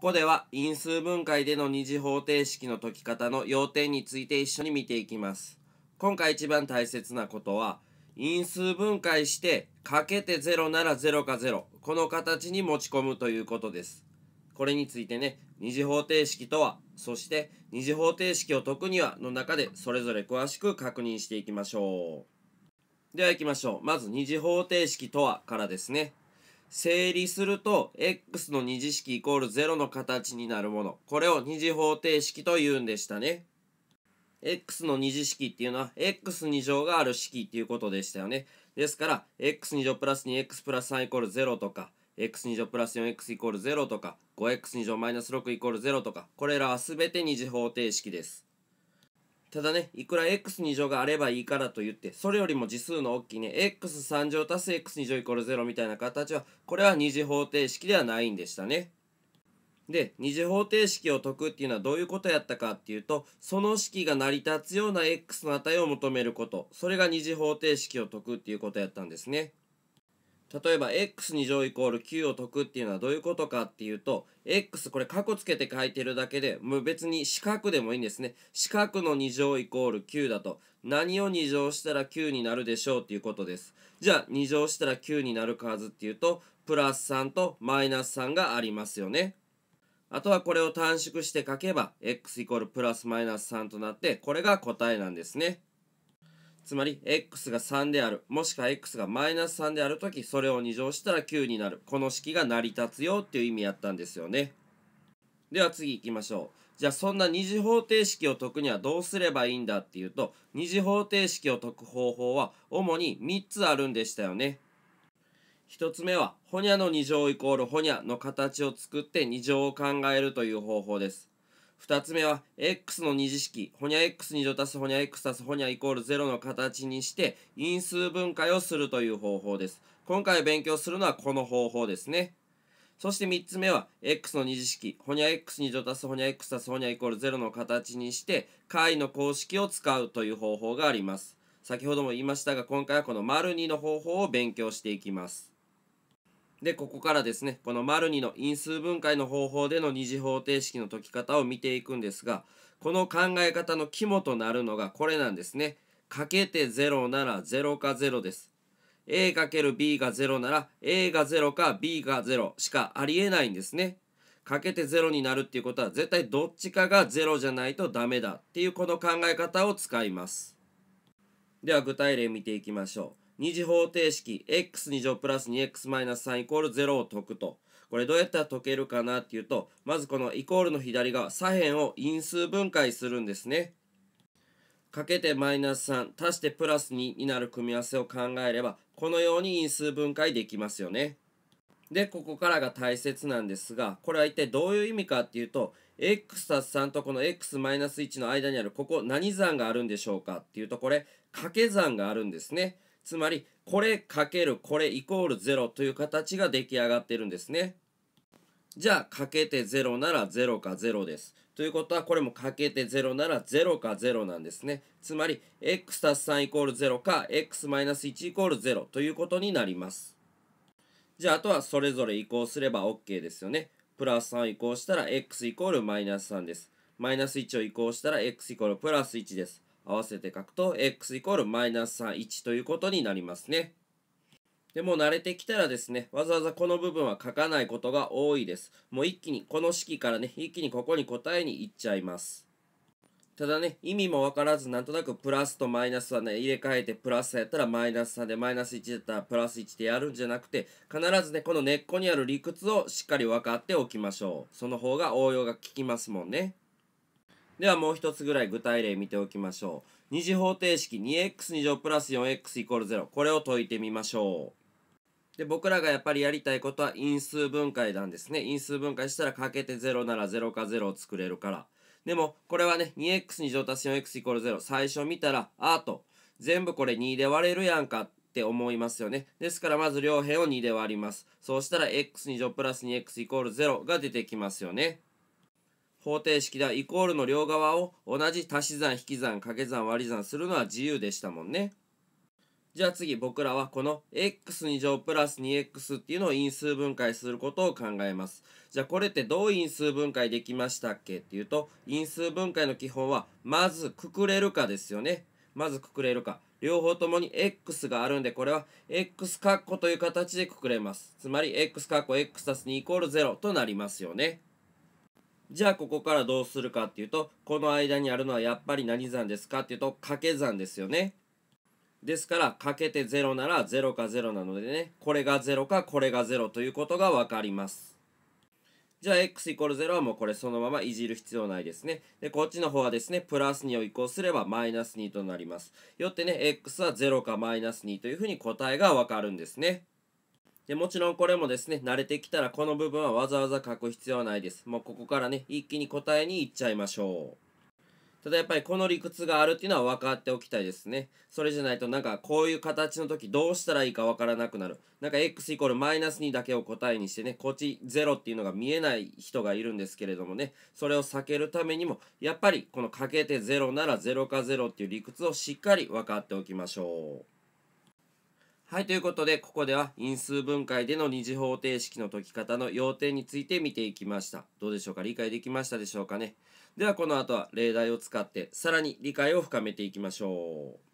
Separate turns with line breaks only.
ここでは因数分解での二次方程式の解き方の要点について一緒に見ていきます。今回一番大切なことは、因数分解してかけて0なら0か0、この形に持ち込むということです。これについてね、二次方程式とは、そして二次方程式を解くにはの中でそれぞれ詳しく確認していきましょう。では行きましょう。まず二次方程式とはからですね。整理すると x の2次式イコール0の形になるものこれを2次方程式と言うんでしたね x の2次式っていうのは x2 乗がある式っていうことでしたよねですから x2 乗プラス 2x プラス3イコール0とか x2 乗プラス 4x イコール0とか 5x2 乗マイナス6イコール0とかこれらは全て2次方程式ですただね、いくら x2 乗があればいいからと言って、それよりも次数の大きいね、x3 乗足す x2 乗イコール0みたいな形は、これは二次方程式ではないんでしたね。で、二次方程式を解くっていうのはどういうことやったかっていうと、その式が成り立つような x の値を求めること、それが二次方程式を解くっていうことやったんですね。例えば x 2乗イコール9を解くっていうのはどういうことかっていうと x これ括弧つけて書いてるだけでもう別に四角でもいいんですね四角の2乗イコール9だと何を2乗したら9になるでしょうっていうことですじゃあ2乗したら9になる数っていうとプラス3とマイナス3がありますよねあとはこれを短縮して書けば x イコールプラスマイナス3となってこれが答えなんですねつまり x が3であるもしくは x がマイナス3である時それを2乗したら9になるこの式が成り立つよっていう意味やったんですよねでは次行きましょうじゃあそんな二次方程式を解くにはどうすればいいんだっていうと二次方程式を解く方法は主に3つあるんでしたよね1つ目はほにゃの2乗イコールほにゃの形を作って2乗を考えるという方法です2つ目は x の二次式ホニャ x 2乗足すホニャ x 足すホニャイコール0の形にして因数分解をするという方法です今回勉強するのはこの方法ですねそして3つ目は x の二次式ホニャ x 2乗足すホニャ x 足すホニャイコール0の形にして解の公式を使うという方法があります先ほども言いましたが今回はこの2の方法を勉強していきますで、ここからですね、この2の因数分解の方法での二次方程式の解き方を見ていくんですが、この考え方の肝となるのがこれなんですね。かけて0なら0か0です。a かける b が0なら a が0か b が0しかありえないんですね。かけて0になるっていうことは絶対どっちかが0じゃないとダメだっていうこの考え方を使います。では具体例見ていきましょう。二次方程式 x2 乗プラス 2x-3 イコール0を解くと。これどうやったら解けるかなっていうと、まずこのイコールの左側、左辺を因数分解するんですね。かけてマイナス3、足してプラス2になる組み合わせを考えれば、このように因数分解できますよね。で、ここからが大切なんですが、これは一体どういう意味かっていうと、x たす3とこの x-1 の間にあるここ何算があるんでしょうかっていうとこれ掛け算があるんですね。つまりこれかけるこれイコール0という形が出来上がってるんですね。じゃあかけて0なら0か0です。ということはこれもかけて0なら0か0なんですね。つまり x たす3イコール0か x-1 イコール0ということになります。じゃああとはそれぞれ移行すれば OK ですよね。プラス3移行したら x イコールマイナス3です。マイナス1を移行したら x イコールプラス1です。合わせて書くと x イコールマイナス3、1ということになりますね。でも慣れてきたらですね、わざわざこの部分は書かないことが多いです。もう一気に、この式からね、一気にここに答えに行っちゃいます。ただね、意味もわからず、なんとなくプラスとマイナスはね、入れ替えて、プラスやったらマイナス3で、マイナス1だったらプラス1でやるんじゃなくて、必ずね、この根っこにある理屈をしっかり分かっておきましょう。その方が応用が効きますもんね。ではもう一つぐらい具体例見ておきましょう。二次方程式 2x2 プラス 4x=0 これを解いてみましょう。で、僕らがやっぱりやりたいことは因数分解なんですね。因数分解したらかけて0なら0か0を作れるから。でも、これはね、2x2 足す 4x=0 最初見たら、あーと、全部これ2で割れるやんかって思いますよね。ですからまず両辺を2で割ります。そうしたら x2 乗プラス 2x イコール0が出てきますよね。方程式ではイコールの両側を同じ足し算引き算掛け算割り算するのは自由でしたもんね。じゃあ次僕らはこの x2 乗プラス 2x っていうのを因数分解することを考えます。じゃあこれってどう因数分解できましたっけっていうと因数分解の基本はまずくくれるかですよね。まずくくれるか。両方ともに x があるんでこれは x カッコという形でくくれます。つまり x カッコ x たす2イコール0となりますよね。じゃあここからどうするかっていうとこの間にあるのはやっぱり何算ですかっていうと掛け算ですよね。ですからかけて0なら0か0なのでねこれが0かこれが0ということが分かります。じゃあ x イコール0はもうこれそのままいじる必要ないですね。で、こっちの方はですね、プラス2を移行すればマイナス2となります。よってね、x は0かマイナス2というふうに答えがわかるんですね。で、もちろんこれもですね、慣れてきたらこの部分はわざわざ書く必要はないです。もうここからね、一気に答えにいっちゃいましょう。ただやっぱりこの理屈があるっていうのは分かっておきたいですね。それじゃないとなんかこういう形の時どうしたらいいか分からなくなる。なんか x イコールマイナス2だけを答えにしてね、こっち0っていうのが見えない人がいるんですけれどもね、それを避けるためにも、やっぱりこのかけて0なら0か0っていう理屈をしっかり分かっておきましょう。はい、ということで、ここでは因数分解での二次方程式の解き方の要点について見ていきました。どうでしょうか理解できましたでしょうかねでは、この後は例題を使って、さらに理解を深めていきましょう。